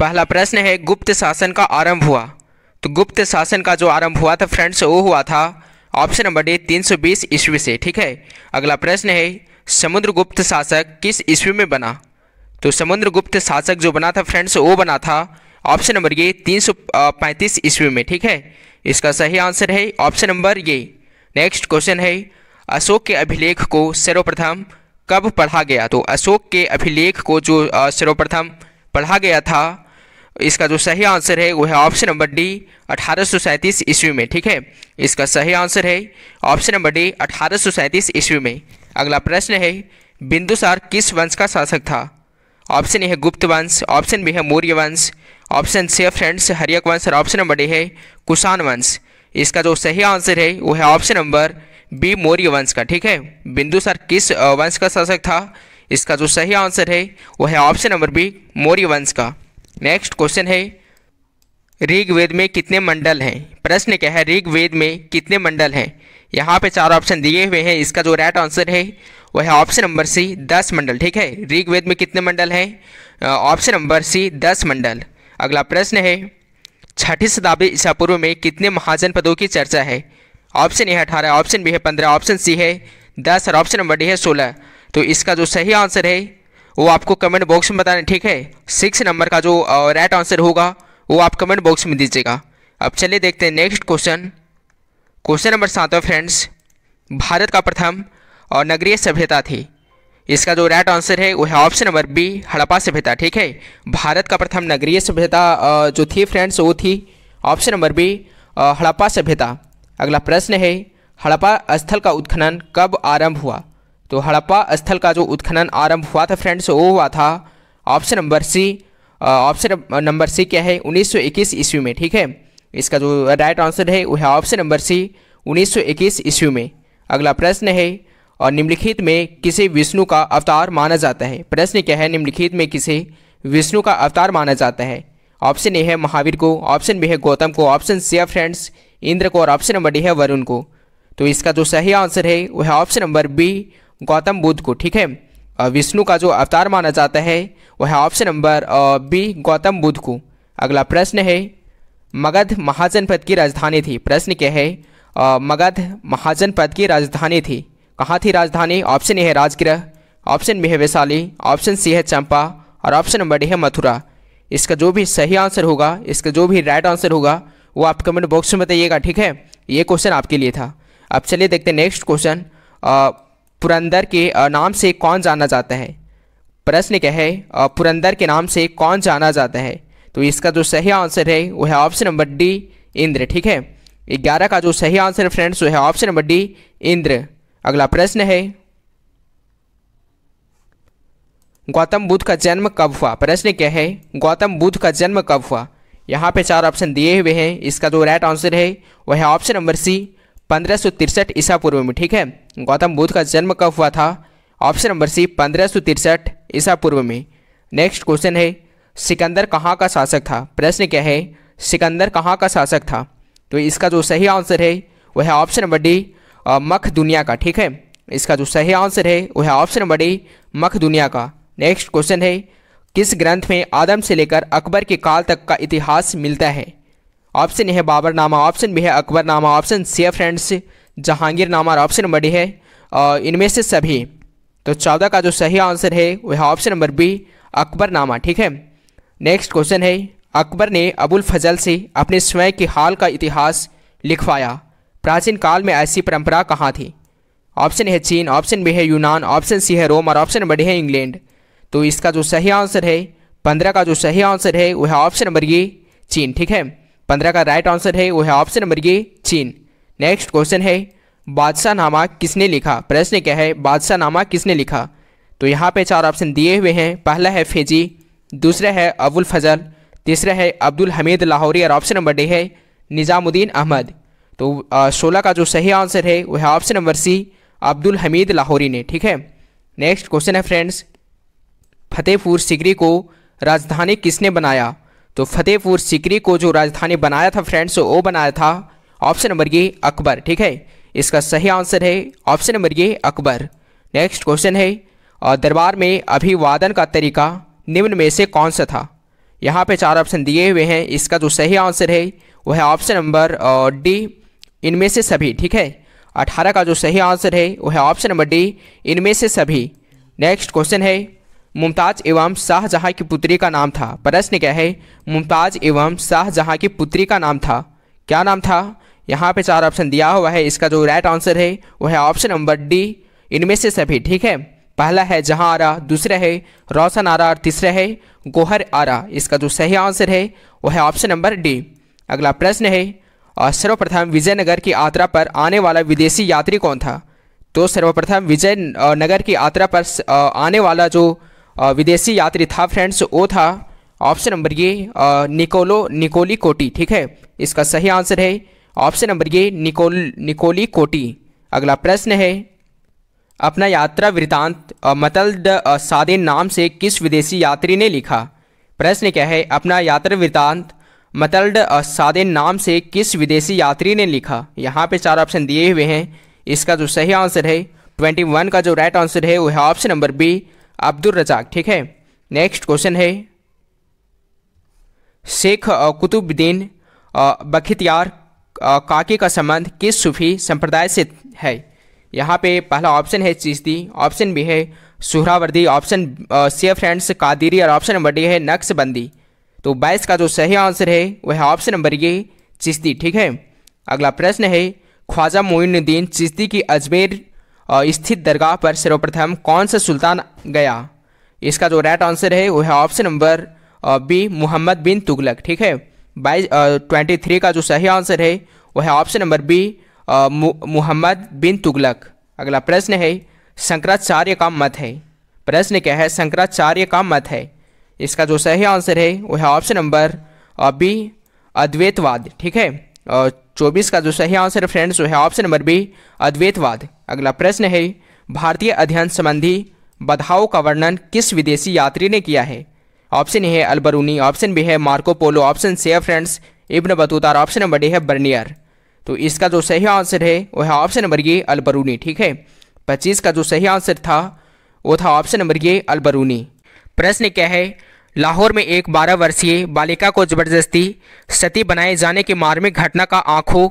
पहला प्रश्न है गुप्त शासन का आरंभ हुआ तो गुप्त शासन का जो आरंभ हुआ था फ्रेंड्स वो हुआ था ऑप्शन नंबर डी 320 ईस्वी से ठीक है अगला प्रश्न है समुद्रगुप्त शासक किस ईस्वी में बना तो समुद्रगुप्त शासक जो बना था फ्रेंड्स वो बना था ऑप्शन नंबर ये 335 ईस्वी में ठीक है इसका सही आंसर है option number A next question है अशोक के अभिलेख को सर्वप्रथम कब पढ़ा गया तो अशोक के अभिलेख को जो सर्वप्रथम पढ़ा गया था इसका जो सही आंसर है वो है ऑप्शन नंबर डी अठारह ईस्वी में ठीक है इसका सही आंसर है ऑप्शन नंबर डी अठारह ईस्वी में अगला प्रश्न है बिंदुसार किस वंश का शासक था ऑप्शन ए है गुप्त वंश ऑप्शन बी है मौर्य वंश ऑप्शन सी है फ्रेंड्स हरियक वंश और ऑप्शन नंबर डी है कुषाण वंश इसका जो सही आंसर है वो है ऑप्शन नंबर बी मौर्य वंश का ठीक है बिंदुसार किस वंश का शासक था इसका जो सही आंसर है वो है ऑप्शन नंबर बी मौर्य वंश का नेक्स्ट क्वेश्चन है ऋग्वेद में कितने मंडल हैं प्रश्न क्या है ऋग्वेद में कितने मंडल हैं यहाँ पे चार ऑप्शन दिए हुए हैं इसका जो राइट आंसर है वह है ऑप्शन नंबर सी दस मंडल ठीक है ऋग्वेद में कितने मंडल हैं ऑप्शन नंबर सी दस मंडल अगला प्रश्न है छठी शताब्दी ईसा पूर्व में कितने महाजनपदों की चर्चा है ऑप्शन ए है अठारह ऑप्शन बी है पंद्रह ऑप्शन सी है दस और ऑप्शन नंबर डी है सोलह तो इसका जो सही आंसर है वो आपको कमेंट बॉक्स में बताना ठीक है सिक्स नंबर का जो राइट आंसर होगा वो आप कमेंट बॉक्स में दीजिएगा अब चलिए देखते हैं नेक्स्ट क्वेश्चन क्वेश्चन नंबर है फ्रेंड्स भारत का प्रथम और नगरीय सभ्यता थी इसका जो राइट आंसर है वो है ऑप्शन नंबर बी हड़प्पा सभ्यता ठीक है भारत का प्रथम नगरीय सभ्यता जो थी फ्रेंड्स वो थी ऑप्शन नंबर बी हड़प्पा सभ्यता अगला प्रश्न है हड़प्पा स्थल का उत्खनन कब आरंभ हुआ तो हड़प्पा स्थल का जो उत्खनन आरंभ हुआ था फ्रेंड्स वो हुआ था option number C option number C क्या है 1921 ईस्वी में ठीक है इसका जो राइट आंसर है वह ऑप्शन नंबर सी 1921 ईस्वी में अगला प्रश्न है और निम्नलिखित में किसे विष्णु का अवतार माना जाता है प्रश्न क्या है निम्नलिखित में किसे विष्णु का अवतार माना जाता है ऑप्शन ए है महावीर को ऑप्शन बी है गौतम को ऑप्शन सी है फ्रेंड्स इंद्र को और ऑप्शन नंबर डी है वरुण को तो इसका जो सही आंसर है वह option number B Gautam Buddha को ठीक है विष्णु का जो अवतार माना जाता है वह है option number B Gautam Buddha को अगला प्रश्न है मगध महाजनपद की राजधानी थी प्रश्न क्या है मगध महाजनपद की राजधानी थी कहाँ थी राजधानी ऑप्शन ए है राजगृह ऑप्शन बी है वैशाली ऑप्शन सी है चंपा और ऑप्शन नंबर डी है मथुरा इसका जो भी सही आंसर होगा इसका जो भी राइट आंसर होगा वो आप कमेंट बॉक्स में बताइएगा ठीक है ये क्वेश्चन आपके लिए था अब चलिए देखते हैं नेक्स्ट क्वेश्चन पुरंदर के नाम से कौन जाना जाता है प्रश्न क्या है पुरंदर के नाम से कौन जाना जाता है तो इसका जो सही आंसर है वह है ऑप्शन नंबर डी इंद्र ठीक है ग्यारह का जो सही आंसर है फ्रेंड्स वह है ऑप्शन नंबर डी इंद्र अगला प्रश्न है गौतम बुद्ध का जन्म कब हुआ प्रश्न क्या है गौतम बुद्ध का जन्म कब हुआ यहाँ पे चार ऑप्शन दिए हुए हैं इसका जो राइट आंसर है वह है ऑप्शन नंबर सी पंद्रह सौ तिरसठ ईसा पूर्व में ठीक है गौतम बुद्ध का जन्म कब हुआ था ऑप्शन नंबर सी पंद्रह सौ तिरसठ ईसा पूर्व में नेक्स्ट क्वेश्चन है सिकंदर कहाँ का शासक था प्रश्न क्या है सिकंदर कहाँ का शासक था तो इसका जो सही आंसर है वह है ऑप्शन नंबर डी मख दुनिया का ठीक है इसका जो सही आंसर है वह है ऑप्शन नंबर डी मख दुनिया का नेक्स्ट क्वेश्चन है किस ग्रंथ में आदम से लेकर अकबर के काल तक का इतिहास मिलता है ऑप्शन ए है नामा ऑप्शन बी है अकबर नामा ऑप्शन सी है फ्रेंड्स नामा और ऑप्शन नंबर डी है इनमें से सभी तो चौदह का जो सही आंसर है वह है ऑप्शन नंबर बी अकबर नामा ठीक है नेक्स्ट क्वेश्चन है अकबर ने अबुल फजल से अपने स्वयं के हाल का इतिहास लिखवाया प्राचीन काल में ऐसी परंपरा कहाँ थी ऑप्शन है चीन ऑप्शन बी है यूनान ऑप्शन सी है रोम और ऑप्शन नंबर डी है इंग्लैंड तो इसका जो सही आंसर है पंद्रह का जो सही आंसर है वह ऑप्शन नंबर ये चीन ठीक है पंद्रह का राइट आंसर है वो है ऑप्शन नंबर ये चीन नेक्स्ट क्वेश्चन है बादशाह नामा किसने लिखा प्रश्न क्या है बादशाह नामा किसने लिखा तो यहाँ पे चार ऑप्शन दिए हुए हैं पहला है फेजी दूसरा है अबुल फजल तीसरा है अब्दुल हमीद लाहौरी और ऑप्शन नंबर डी है निज़ामुद्दीन अहमद तो सोलह का जो सही आंसर है वह है option number C Abdul Hamid Lahori ने ठीक है नेक्स्ट क्वेश्चन है फ्रेंड्स फतेहपुर सिकरी को राजधानी किसने बनाया तो फतेहपुर सिकरी को जो राजधानी बनाया था फ्रेंड्स वो बनाया था ऑप्शन नंबर ये अकबर ठीक है इसका सही आंसर है ऑप्शन नंबर ये अकबर नेक्स्ट क्वेश्चन है और दरबार में अभिवादन का तरीका निम्न में से कौन सा था यहाँ पे चार ऑप्शन दिए हुए हैं इसका जो सही आंसर है वह है ऑप्शन नंबर डी इनमें से सभी ठीक है अठारह का जो सही आंसर है वह है ऑप्शन नंबर डी इनमें से सभी नेक्स्ट क्वेश्चन है मुमताज़ एवं शाहजहाँ की पुत्री का नाम था प्रश्न क्या है मुमताज़ एवं शाहजहाँ की पुत्री का नाम था क्या नाम था यहाँ पे चार ऑप्शन दिया हुआ है इसका जो राइट आंसर है वह है ऑप्शन नंबर डी इनमें से सभी ठीक है पहला है जहाँ आरा दूसरा है रोशन आरा और तीसरा है गोहर आरा इसका जो सही आंसर है वह है ऑप्शन नंबर डी अगला प्रश्न है और सर्वप्रथम विजयनगर की यात्रा पर आने वाला विदेशी यात्री कौन था तो सर्वप्रथम विजय नगर की यात्रा पर आने वाला जो विदेशी यात्री था फ्रेंड्स वो था ऑप्शन नंबर ये निकोलो निकोली कोटी ठीक है इसका सही आंसर है ऑप्शन नंबर ये निकोल निकोली कोटी अगला प्रश्न है अपना यात्रा वृतांत मतल द सादे नाम से किस विदेशी यात्री ने लिखा प्रश्न क्या है अपना यात्रा वृतांत मतल्ड सादे नाम से किस विदेशी यात्री ने लिखा यहाँ पे चार ऑप्शन दिए हुए हैं इसका जो सही आंसर है 21 का जो राइट आंसर है वह है option number B Abdul Razzaq ठीक है नेक्स्ट क्वेश्चन है शेख कुतुबुद्दीन बखितियार काके का संबंध किस सूफी संप्रदाय से है यहाँ पे पहला ऑप्शन है चिश्ती ऑप्शन बी है Suhrawardi option C friends Qadiri और ऑप्शन नंबर डी है नक्शबंदी तो बाईस का जो सही आंसर है वह है ऑप्शन नंबर ये चिश्ती ठीक है अगला प्रश्न है ख्वाजा मोइनुद्दीन चिश्ती की अजमेर स्थित दरगाह पर सर्वप्रथम कौन सा सुल्तान गया इसका जो राइट आंसर है वह है option number B Muhammad bin Tughlaq ठीक है बाईस ट्वेंटी थ्री का जो सही आंसर है वह है option number B Muhammad bin Tughlaq अगला प्रश्न है शंकराचार्य का मत है प्रश्न क्या है शंकराचार्य का मत है इसका जो सही आंसर है वह है ऑप्शन नंबर बी अद्वैतवाद ठीक है चौबीस का जो सही आंसर फ्रेंड्स वो है ऑप्शन नंबर बी अद्वैतवाद अगला प्रश्न है भारतीय अध्ययन संबंधी बधाओं का वर्णन किस विदेशी यात्री ने किया है ऑप्शन ए है अलबरूनी ऑप्शन बी है मार्को पोलो ऑप्शन सी है friends Ibn Battuta option number D है बर्नियर तो इसका जो सही आंसर है वह है ऑप्शन नंबर ये अलबरूनी ठीक है पच्चीस का जो सही आंसर था वो था ऑप्शन नंबर ये अलबरूनी प्रश्न क्या है लाहौर में एक 12 वर्षीय बालिका को जबरदस्ती सती बनाए जाने की मार्मिक घटना का आंखों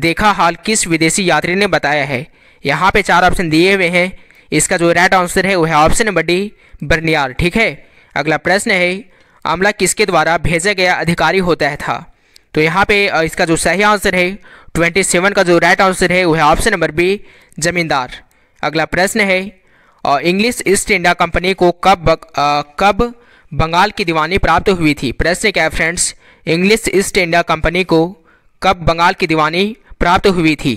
देखा हाल किस विदेशी यात्री ने बताया है यहाँ पे चार ऑप्शन दिए हुए हैं इसका जो राइट आंसर है वह ऑप्शन नंबर डी बर्नियार ठीक है अगला प्रश्न है अमला किसके द्वारा भेजा गया अधिकारी होता है था तो यहाँ पे इसका जो सही आंसर है ट्वेंटी सेवन का जो राइट आंसर है वह ऑप्शन नंबर बी जमींदार अगला प्रश्न है इंग्लिश ईस्ट इंडिया कंपनी को कब कब बंगाल की दीवानी प्राप्त हुई थी प्रश्न क्या है friends English East India company को कब बंगाल की दीवानी प्राप्त हुई थी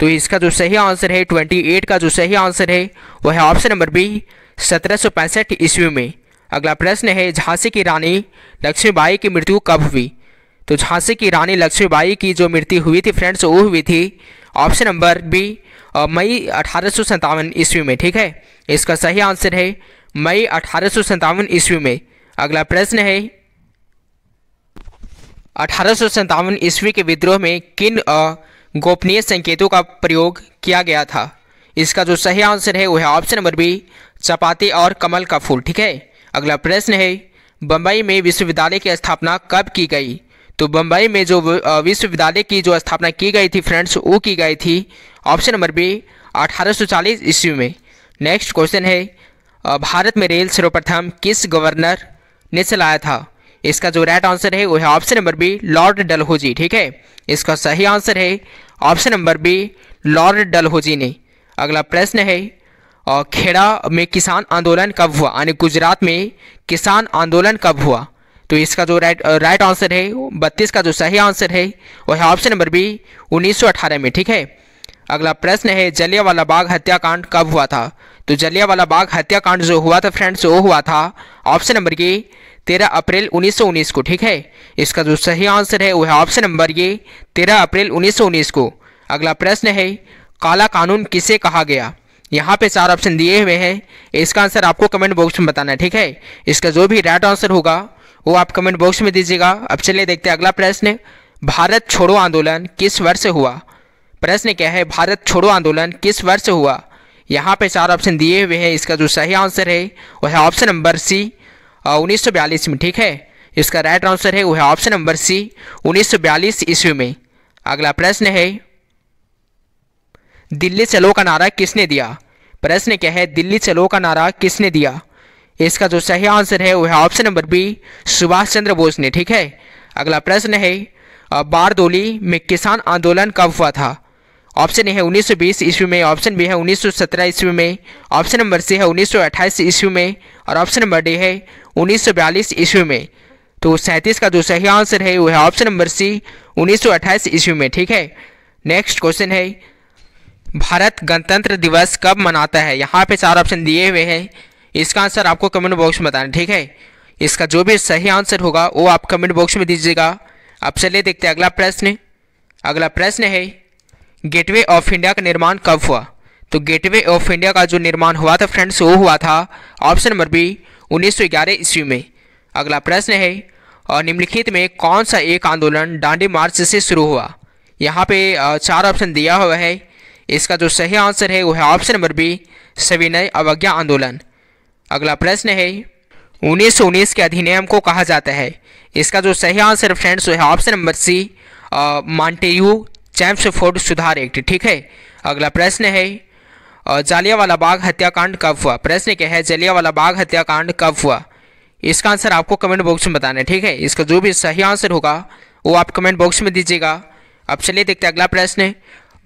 तो इसका जो सही आंसर है ट्वेंटी एट का जो सही आंसर है वह है ऑप्शन नंबर बी सत्रह सौ पैंसठ ईस्वी में अगला प्रश्न है झांसी की रानी लक्ष्मीबाई की मृत्यु कब हुई तो झांसी की रानी लक्ष्मीबाई की जो मृत्यु हुई थी फ्रेंड्स वो हुई थी ऑप्शन नंबर बी मई अठारह ईस्वी में ठीक है इसका सही आंसर है मई अठारह ईस्वी में अगला प्रश्न है अठारह ईस्वी के विद्रोह में किन गोपनीय संकेतों का प्रयोग किया गया था इसका जो सही आंसर है वह ऑप्शन नंबर बी चपाती और कमल का फूल ठीक है अगला प्रश्न है बंबई में विश्वविद्यालय की स्थापना कब की गई तो बम्बई में जो विश्वविद्यालय की जो स्थापना की गई थी फ्रेंड्स वो की गई थी ऑप्शन नंबर बी अठारह ईस्वी में नेक्स्ट क्वेश्चन है भारत में रेल सर्वप्रथम किस गवर्नर ने चलाया था इसका जो राइट आंसर है वह है option number B lord Dalhousie ठीक है इसका सही आंसर है option number B lord Dalhousie ने अगला प्रश्न है और खेड़ा में किसान आंदोलन कब हुआ यानी गुजरात में किसान आंदोलन कब हुआ तो इसका जो राइट राइट आंसर है बत्तीस का जो सही आंसर है वह है ऑप्शन नंबर बी 1918 में ठीक है अगला प्रश्न है जलियावाला बाग हत्याकांड कब हुआ था तो जलियावाला बाग हत्याकांड जो हुआ था फ्रेंड्स वो हुआ था ऑप्शन नंबर ये तेरह अप्रैल 1919 को ठीक है इसका जो सही आंसर है वो है ऑप्शन नंबर ये तेरह अप्रैल 1919 को अगला प्रश्न है काला कानून किसे कहा गया यहाँ पे चार ऑप्शन दिए हुए हैं इसका आंसर आपको कमेंट बॉक्स में बताना है ठीक है इसका जो भी राइट आंसर होगा वो आप कमेंट बॉक्स में दीजिएगा अब चलिए देखते हैं अगला प्रश्न भारत छोड़ो आंदोलन किस वर्ष हुआ प्रश्न क्या है भारत छोड़ो आंदोलन किस वर्ष हुआ यहाँ पे चार ऑप्शन दिए हुए हैं इसका जो सही आंसर है वह है ऑप्शन नंबर सी उन्नीस में ठीक है इसका राइट आंसर है वह ऑप्शन नंबर सी उन्नीस ईस्वी में अगला प्रश्न है दिल्ली चलो का नारा किसने दिया प्रश्न क्या है दिल्ली चलो का नारा किसने दिया इसका जो सही आंसर है वह option number B Subhash Chandra Bose ने ठीक है अगला प्रश्न है बारदोली में किसान आंदोलन कब हुआ था ऑप्शन ए है 1920 ईस्वी में ऑप्शन बी है 1917 ईस्वी में ऑप्शन नंबर सी है 1928 ईस्वी में और ऑप्शन नंबर डी है 1942 ईस्वी में तो सैंतीस का जो सही आंसर है वो है ऑप्शन नंबर सी 1928 ईस्वी में ठीक है नेक्स्ट क्वेश्चन है भारत गणतंत्र दिवस कब मनाता है यहाँ पे चार ऑप्शन दिए हुए हैं इसका आंसर आपको कमेंट बॉक्स में बताना ठीक है इसका जो भी सही आंसर होगा वो आप कमेंट बॉक्स में दीजिएगा अब चलिए देखते हैं अगला प्रश्न अगला प्रश्न है गेटवे ऑफ इंडिया का निर्माण कब हुआ तो गेटवे ऑफ इंडिया का जो निर्माण हुआ था फ्रेंड्स वो हुआ था ऑप्शन नंबर बी 1911 ईस्वी में अगला प्रश्न है और निम्नलिखित में कौन सा एक आंदोलन डांडी मार्च से शुरू हुआ यहाँ पे चार ऑप्शन दिया हुआ है इसका जो सही आंसर है वो है ऑप्शन नंबर बी सविनय अवज्ञा आंदोलन अगला प्रश्न है 1919 के अधिनियम को कहा जाता है इसका जो सही आंसर फ्रेंड्स वो है option number C Montagu Ford सुधार एक्ट ठीक है अगला प्रश्न है जालियावाला बाग हत्याकांड कब हुआ प्रश्न क्या है जालियावाला बाग हत्याकांड कब हुआ इसका आंसर आपको कमेंट बॉक्स में बताना है ठीक है इसका जो भी सही आंसर होगा वो आप कमेंट बॉक्स में दीजिएगा अब चलिए देखते हैं अगला प्रश्न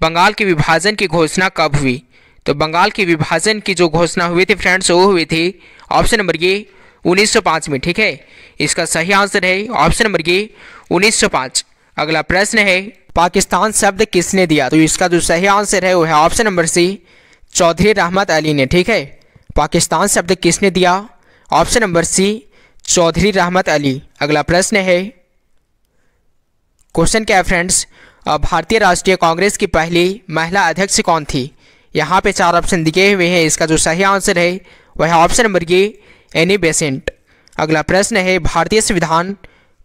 बंगाल के विभाजन की घोषणा कब हुई तो बंगाल के विभाजन की जो घोषणा हुई थी फ्रेंड्स वो हुई थी ऑप्शन नंबर ये 1905 में ठीक है इसका सही आंसर है ऑप्शन नंबर ये 1905 अगला प्रश्न है पाकिस्तान शब्द किसने दिया तो इसका जो सही आंसर है वो है ऑप्शन नंबर सी चौधरी रहमत अली ने ठीक है पाकिस्तान शब्द किसने दिया ऑप्शन नंबर सी चौधरी रहमत अली अगला प्रश्न है क्वेश्चन क्या है फ्रेंड्स भारतीय राष्ट्रीय कांग्रेस की पहली महिला अध्यक्ष कौन थी यहाँ पे चार ऑप्शन दिए हुए हैं इसका जो सही आंसर है वह option number A Annie Besant अगला प्रश्न है भारतीय संविधान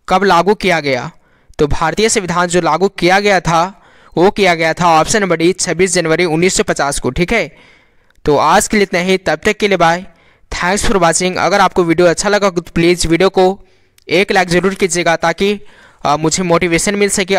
कब लागू किया गया तो भारतीय संविधान जो लागू किया गया था वो किया गया था ऑप्शन नंबर डी छब्बीस जनवरी 1950 को ठीक है तो आज के लिए इतना ही तब तक के लिए बाय थैंक्स फॉर वॉचिंग अगर आपको वीडियो अच्छा लगा तो प्लीज़ वीडियो को एक लाइक ज़रूर कीजिएगा ताकि मुझे मोटिवेशन मिल सके